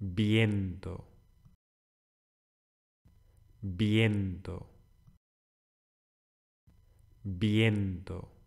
viento, viento, viento.